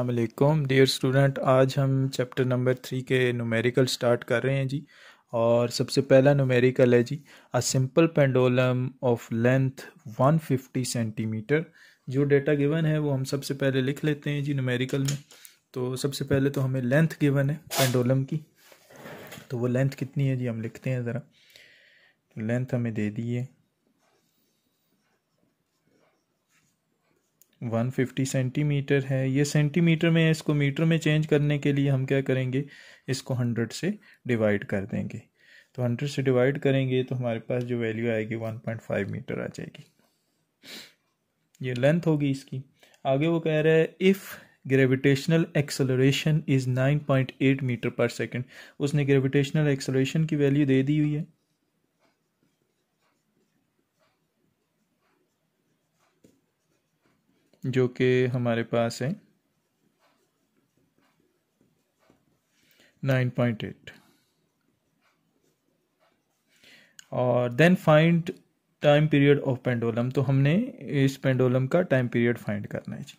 अल्लाम dear student आज हम चैप्टर नंबर थ्री के नूमेरिकल स्टार्ट कर रहे हैं जी और सबसे पहला नूमेरिकल है जी a simple pendulum of length 150 centimetre जो डेटा गिवन है वो हम सबसे पहले लिख लेते हैं जी नूमेरिकल में तो सबसे पहले तो हमें लेंथ गिवन है पेंडोलम की तो वो लेंथ कितनी है जी हम लिखते हैं ज़रा लेंथ तो हमें दे दी है 150 सेंटीमीटर है ये सेंटीमीटर में इसको मीटर में चेंज करने के लिए हम क्या करेंगे इसको 100 से डिवाइड कर देंगे तो 100 से डिवाइड करेंगे तो हमारे पास जो वैल्यू आएगी 1.5 मीटर आ जाएगी ये लेंथ होगी इसकी आगे वो कह रहा है if gravitational acceleration is 9.8 metre per second उसने ग्रेविटेशनल एक्सलोरेशन की वैल्यू दे दी हुई है जो कि हमारे पास है 9.8 और then find time period of pendulum तो हमने इस पेंडोलम का टाइम पीरियड फाइंड करना है जी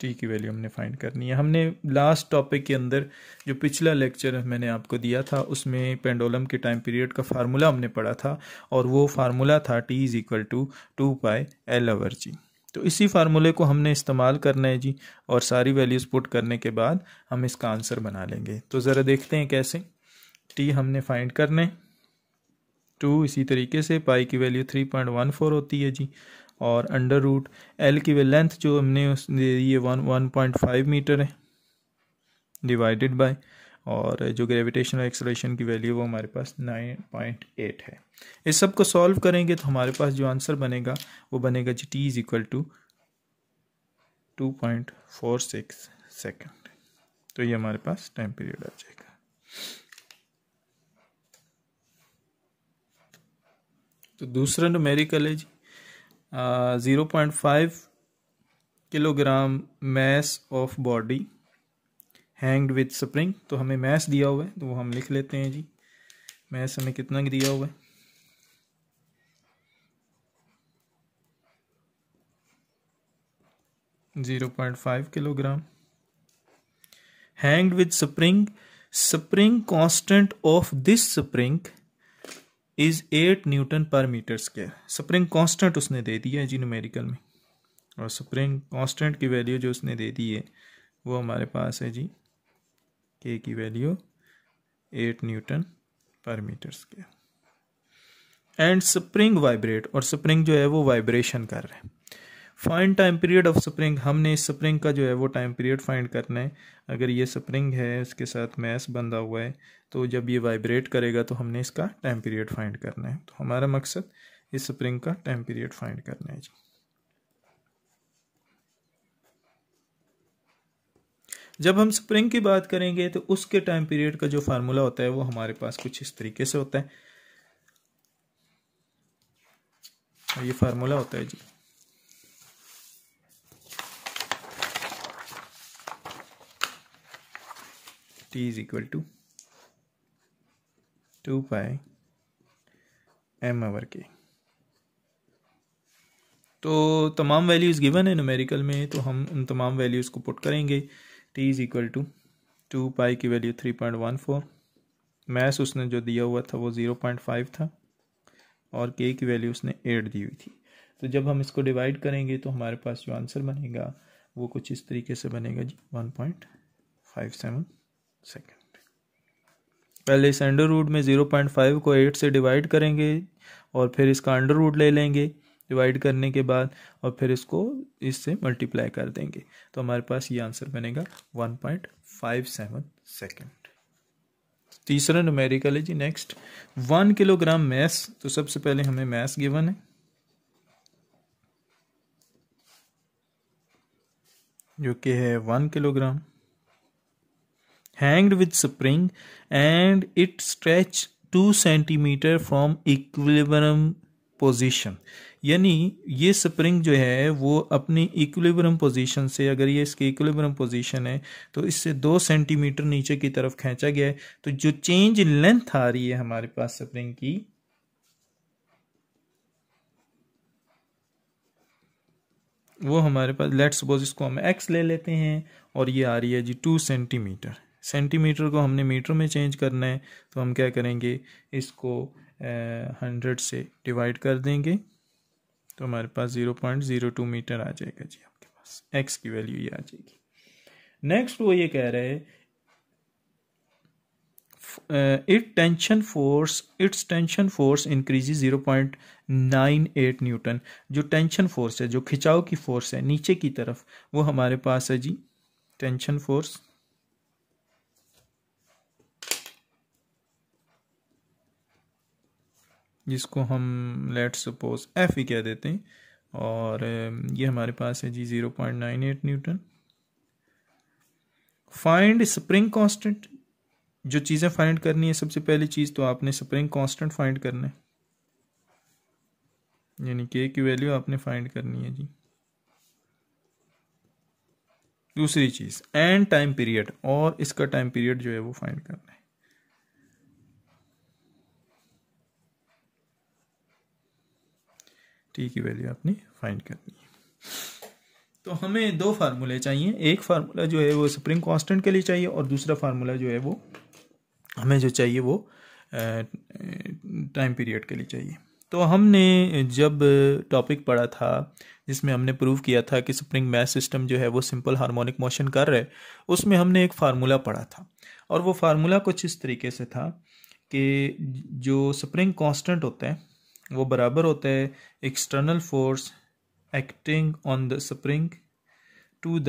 टी की वैल्यू हमने फाइंड करनी है हमने लास्ट टॉपिक के अंदर जो पिछला लेक्चर मैंने आपको दिया था उसमें पेंडोलम के टाइम पीरियड का फार्मूला हमने पढ़ा था और वो फार्मूला था T is equal to two pi L over g तो इसी फार्मूले को हमने इस्तेमाल करना है जी और सारी वैल्यूज़ पुट करने के बाद हम इसका आंसर बना लेंगे तो ज़रा देखते हैं कैसे टी हमने फाइंड करना है टू इसी तरीके से पाई की value three point one four होती है जी और अंडर रूट एल की वे लेंथ जो हमने उस दे दी है one one point five metre है डिवाइडेड बाय और जो ग्रेविटेशनल एक्सलेशन की वैल्यू वो हमारे पास नाइन पॉइंट एट है इस सब को सॉल्व करेंगे तो हमारे पास जो आंसर बनेगा वो बनेगा जी T is equal to two point four six second तो ये हमारे पास टाइम पीरियड आ जाएगा तो दूसरा न्यूमेरिकल है जी zero point five kilogram mass of body hanged with spring तो हमें मैस दिया हुआ है तो वो हम लिख लेते हैं जी मैस हमें कितना दिया हुआ है zero point five kilogram hanged with spring spring constant of this spring is eight newton per metre square spring constant उसने दे दिया है जी न्यूमेरिकल में और स्प्रिंग कांस्टेंट की वैल्यू जो उसने दे दी है वो हमारे पास है जी के की value eight newton per metre square and spring vibrate और स्प्रिंग जो है वो वाइब्रेशन कर रहे हैं find time period of spring हमने इस स्प्रिंग का जो है वो टाइम पीरियड फाइंड करना है अगर ये स्प्रिंग है उसके साथ मैस बंधा हुआ है तो जब ये वाइब्रेट करेगा तो हमने इसका टाइम पीरियड फाइंड करना है तो हमारा मकसद इस स्प्रिंग का टाइम पीरियड फाइंड करना है जी जब हम स्प्रिंग की बात करेंगे तो उसके टाइम पीरियड का जो फार्मूला होता है वो हमारे पास कुछ इस तरीके से होता है ये फार्मूला होता है जी t is equal to 2 pi m over k तो तमाम वैल्यूज़ गिवन है न्यूमेरिकल में तो हम उन तमाम वैल्यूज़ को पुट करेंगे t is equal to two pi की value three point one four maths उसने जो दिया हुआ था वो ज़ीरो पॉइंट फाइव था और के की वैल्यू उसने एट दी हुई थी तो जब हम इसको डिवाइड करेंगे तो हमारे पास जो आंसर बनेगा वो कुछ इस तरीके से बनेगा जी one point five seven second पहले इस अंडर रूट में ज़ीरो पॉइंट फाइव को एट से डिवाइड करेंगे और फिर इसका अंडर रूट ले लेंगे डिवाइड करने के बाद और फिर इसको इससे मल्टीप्लाई कर देंगे तो हमारे पास ये आंसर बनेगा one point five seven second तीसरा नुमेरिकल है जी नेक्स्ट वन किलोग्राम मैस तो सबसे पहले हमें मैस गिवन है जो कि है one kilogram hanged with spring and it stretched two centimetre from equilibrium position यानी ये स्प्रिंग जो है वो अपनी इक्विलिब्रियम पोजीशन से अगर ये इसकी इक्विलिब्रियम पोजीशन है तो इससे दो सेंटीमीटर नीचे की तरफ खींचा गया है तो जो चेंज इन लेंथ आ रही है हमारे पास स्प्रिंग की वो हमारे पास लेट्स सपोज इसको हम एक्स ले लेते हैं और ये आ रही है जी टू सेंटीमीटर सेंटीमीटर को हमने मीटर में चेंज करना है तो हम क्या करेंगे इसको हंड्रेड से डिवाइड कर देंगे तो हमारे पास zero point zero two metre आ जाएगा जी आपके पास एक्स की वैल्यू ये आ जाएगी नेक्स्ट वो ये कह रहे हैं it tension force it's tension force increase zero point nine eight newton जो टेंशन फोर्स है जो खिंचाव की फोर्स है नीचे की तरफ वो हमारे पास है जी टेंशन फोर्स जिसको हम लेट सपोज एफ ही कह देते हैं और ये हमारे पास है जी zero point nine eight newton find spring constant जो चीज़ें फाइंड करनी है सबसे पहली चीज़ तो आपने स्प्रिंग कांस्टेंट फाइंड करना है यानी के की वैल्यू आपने फाइंड करनी है जी दूसरी चीज़ एंड टाइम पीरियड और इसका टाइम पीरियड जो है वो फाइंड करना है टी की वैल्यू आपने फाइंड करनी है तो हमें दो फार्मूले चाहिए एक फार्मूला जो है वो स्प्रिंग कांस्टेंट के लिए चाहिए और दूसरा फार्मूला जो है वो हमें जो चाहिए वो टाइम पीरियड के लिए चाहिए तो हमने जब टॉपिक पढ़ा था जिसमें हमने प्रूव किया था कि स्प्रिंग मैथ सिस्टम जो है वो सिंपल हार्मोनिक मोशन कर रहे उसमें हमने एक फार्मूला पढ़ा था और वो फार्मूला कुछ इस तरीके से था कि जो स्प्रिंग कांस्टेंट होते हैं वो बराबर होता है external force acting on the spring to the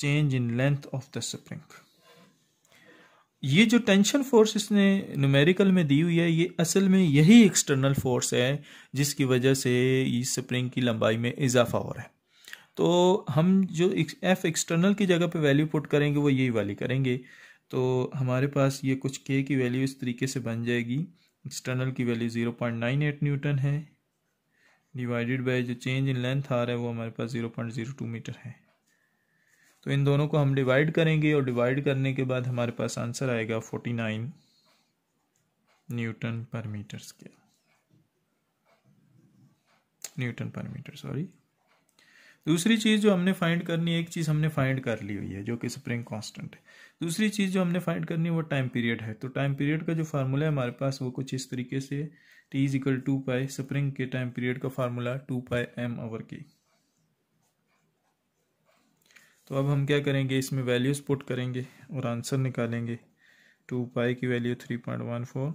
change in length of the spring ये जो टेंशन फोर्स इसने न्यूमेरिकल में दी हुई है ये असल में यही एक्सटर्नल फोर्स है जिसकी वजह से इस स्प्रिंग की लंबाई में इजाफा हो रहा है तो हम जो एफ एक्सटर्नल की जगह पे वैल्यू पुट करेंगे वो यही वाली करेंगे तो हमारे पास ये कुछ के की वैल्यू इस तरीके से बन जाएगी एक्सटर्नल की value zero point nine eight newton है डिवाइडेड बाय जो चेंज इन लेंथ आ रहा है वो हमारे पास zero point zero two metre है तो इन दोनों को हम डिवाइड करेंगे और डिवाइड करने के बाद हमारे पास आंसर आएगा forty nine newton per metre scale newton per metre sorry दूसरी चीज़ जो हमने फाइंड करनी है एक चीज़ हमने फाइंड कर ली हुई है जो कि स्प्रिंग कांस्टेंट है दूसरी चीज़ जो हमने फाइंड करनी है वो टाइम पीरियड है तो टाइम पीरियड का जो फार्मूला है हमारे पास वो कुछ इस तरीके से T is equal to pi spring के टाइम पीरियड का formula two pi M over की तो अब हम क्या करेंगे इसमें वैल्यूज़ पुट करेंगे और आंसर निकालेंगे टू पाई की value three point one four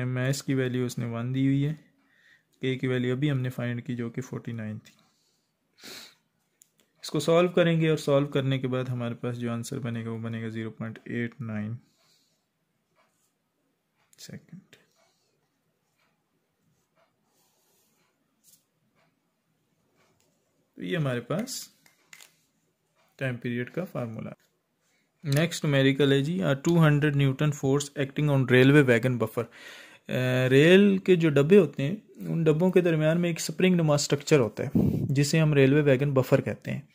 M S की वैल्यू उसने वन दी हुई है के की वैल्यू अभी हमने फाइंड की जो कि फोर्टी नाइन थी इसको सॉल्व करेंगे और सॉल्व करने के बाद हमारे पास जो आंसर बनेगा वो बनेगा zero point eight nine second तो ये हमारे पास टाइम पीरियड का फार्मूला नेक्स्ट मेरिकल है जी two hundred newton force acting on railway wagon buffer rail के जो डब्बे होते हैं उन डब्बों के दरमियान में एक स्प्रिंग नुमा स्ट्रक्चर होता है जिसे हम रेलवे वैगन बफर कहते हैं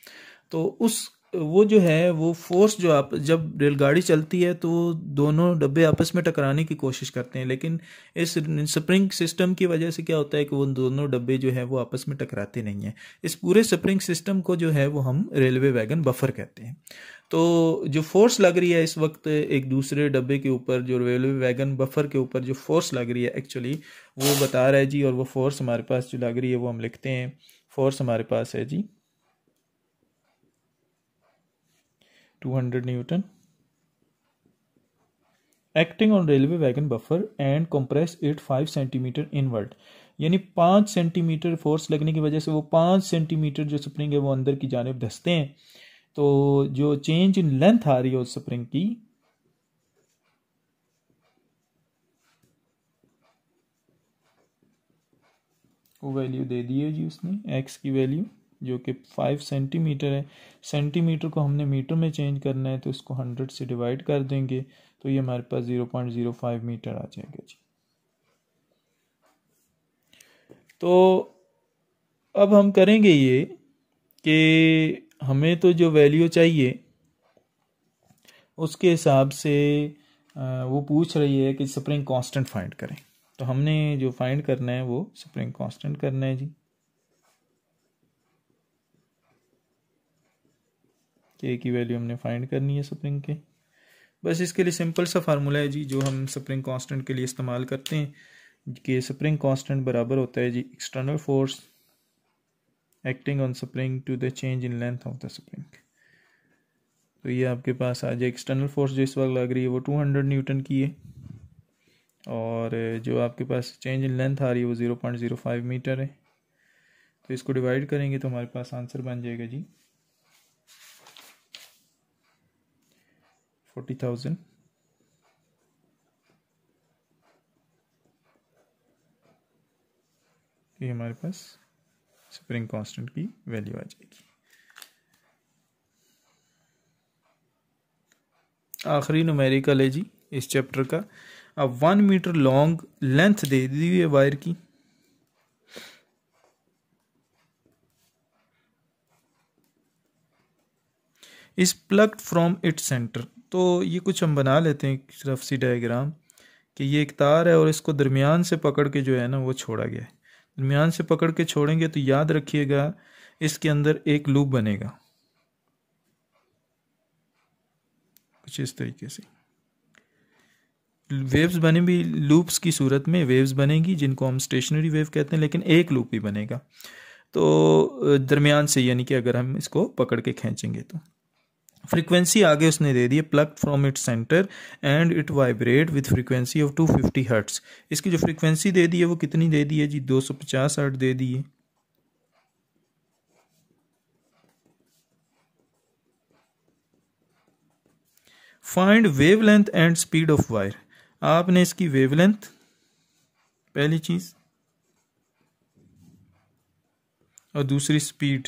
तो उस वो जो है वो फोर्स जो आप जब रेलगाड़ी चलती है तो दोनों डब्बे आपस में टकराने की कोशिश करते हैं लेकिन इस स्प्रिंग सिस्टम की वजह से क्या होता है कि वो दोनों डब्बे जो है वो आपस में टकराते नहीं हैं इस पूरे स्प्रिंग सिस्टम को जो है वो हम रेलवे वैगन बफर कहते हैं तो जो फोर्स लग रही है इस वक्त एक दूसरे डब्बे के ऊपर जो रेलवे वैगन बफर के ऊपर जो फोर्स लग रही है एक्चुअली वो बता रहा है जी और वो फोर्स हमारे पास जो लग रही है वो हम लिखते हैं फोर्स हमारे पास है जी 200 Newton. Acting on railway wagon buffer and compress it five centimetre inward यानी पाँच सेंटीमीटर फोर्स लगने की वजह से वो पाँच सेंटीमीटर जो स्प्रिंग है वो अंदर की जानब धसते हैं तो जो चेंज इन लेंथ आ रही है उस स्प्रिंग की वैल्यू दे दी है जी उसने एक्स की वैल्यू जो कि फाइव सेंटीमीटर है सेंटीमीटर को हमने मीटर में चेंज करना है तो इसको हंड्रेड से डिवाइड कर देंगे तो ये हमारे पास zero point zero five metre आ जाएगा जी तो अब हम करेंगे ये कि हमें तो जो वैल्यू चाहिए उसके हिसाब से वो पूछ रही है कि स्प्रिंग कांस्टेंट फाइंड करें तो हमने जो फाइंड करना है वो स्प्रिंग कांस्टेंट करना है जी के की वैल्यू हमने फाइंड करनी है स्प्रिंग के बस इसके लिए सिंपल सा फार्मूला है जी जो हम स्प्रिंग कांस्टेंट के लिए इस्तेमाल करते हैं कि स्प्रिंग कांस्टेंट बराबर होता है जी external force acting on spring to the change in length of the spring तो ये आपके पास आ जाए एक्सटर्नल फोर्स जो इस वक्त लग रही है वो टू हंड्रेड न्यूटन की है और जो आपके पास चेंज इन लेंथ आ रही है वो zero point zero five metre है तो इसको डिवाइड करेंगे तो हमारे पास आंसर बन जाएगा जी forty thousand. ये हमारे पास स्प्रिंग कांस्टेंट की वैल्यू आ जाएगी आखिरी नुमेरिकल है जी इस चैप्टर का अब वन मीटर लॉन्ग लेंथ दे दी हुई है वायर की इस प्लग फ्रॉम इट सेंटर तो ये कुछ हम बना लेते हैं एक रफ सी डायग्राम कि ये एक तार है और इसको दरमियान से पकड़ के जो है ना वो छोड़ा गया है दरमियान से पकड़ के छोड़ेंगे तो याद रखिएगा इसके अंदर एक लूप बनेगा कुछ इस तरीके से वेव्स बने भी लूप्स की सूरत में वेव्स बनेगी जिनको हम स्टेशनरी वेव कहते हैं लेकिन एक लूप ही बनेगा तो दरमियान से यानी कि अगर हम इसको पकड़ के खींचेंगे तो फ्रीक्वेंसी आगे उसने दे दी है plucked from it centre and it vibrate with frequency of 250 fifty hertz इसकी जो फ्रीक्वेंसी दे दी है वो कितनी दे दी है जी 250 सौ पचास हर्ट दे दी है find length and speed of wire आपने इसकी वेवलेंथ पहली चीज़ और दूसरी स्पीड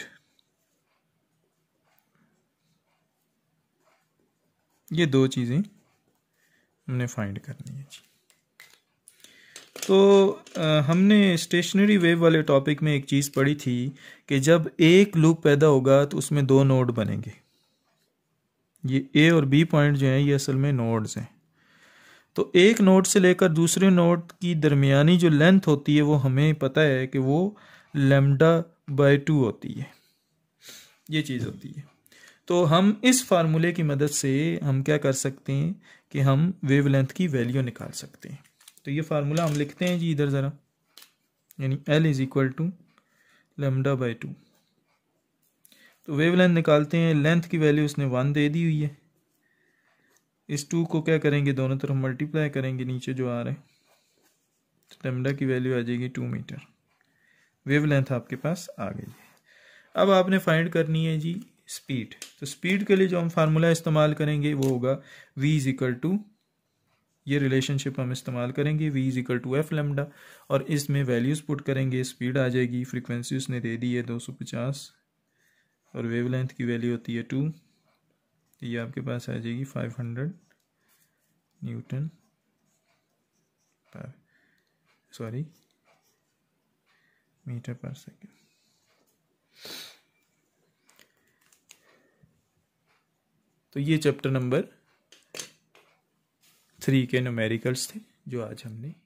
ये दो चीज़ें हमने फाइंड करनी है जी तो आ, हमने स्टेशनरी वेव वाले टॉपिक में एक चीज़ पढ़ी थी कि जब एक लूप पैदा होगा तो उसमें दो नोड बनेंगे ये ए और बी पॉइंट जो हैं ये असल में नोड्स हैं तो एक नोड से लेकर दूसरे नोड की दरमियानी जो लेंथ होती है वो हमें पता है कि वो लेमडा बाय टू होती है ये चीज़ होती है तो हम इस फार्मूले की मदद से हम क्या कर सकते हैं कि हम वेवलेंथ की वैल्यू निकाल सकते हैं तो ये फार्मूला हम लिखते हैं जी इधर ज़रा यानी L is equal to lambda by two तो वेव लेंथ निकालते हैं लेंथ की वैल्यू उसने वन दे दी हुई है इस टू को क्या करेंगे दोनों तरफ मल्टीप्लाई करेंगे नीचे जो आ रहे हैं तो लेमडा की वैल्यू आ जाएगी टू मीटर वेव लेंथ आपके पास आ गई है अब आपने फाइंड करनी है जी स्पीड तो स्पीड के लिए जो हम फार्मूला इस्तेमाल करेंगे वो होगा वी इज इक्वल टू ये रिलेशनशिप हम इस्तेमाल करेंगे V is equal to F lambda और इसमें वैल्यूज़ पुट करेंगे स्पीड आ जाएगी फ्रीक्वेंसी उसने दे दी है दो सौ पचास और लेंथ की वैल्यू होती है टू ये आपके पास आ जाएगी five hundred newton per sorry metre per second तो ये चैप्टर नंबर थ्री के न्यूमेरिकल्स थे जो आज हमने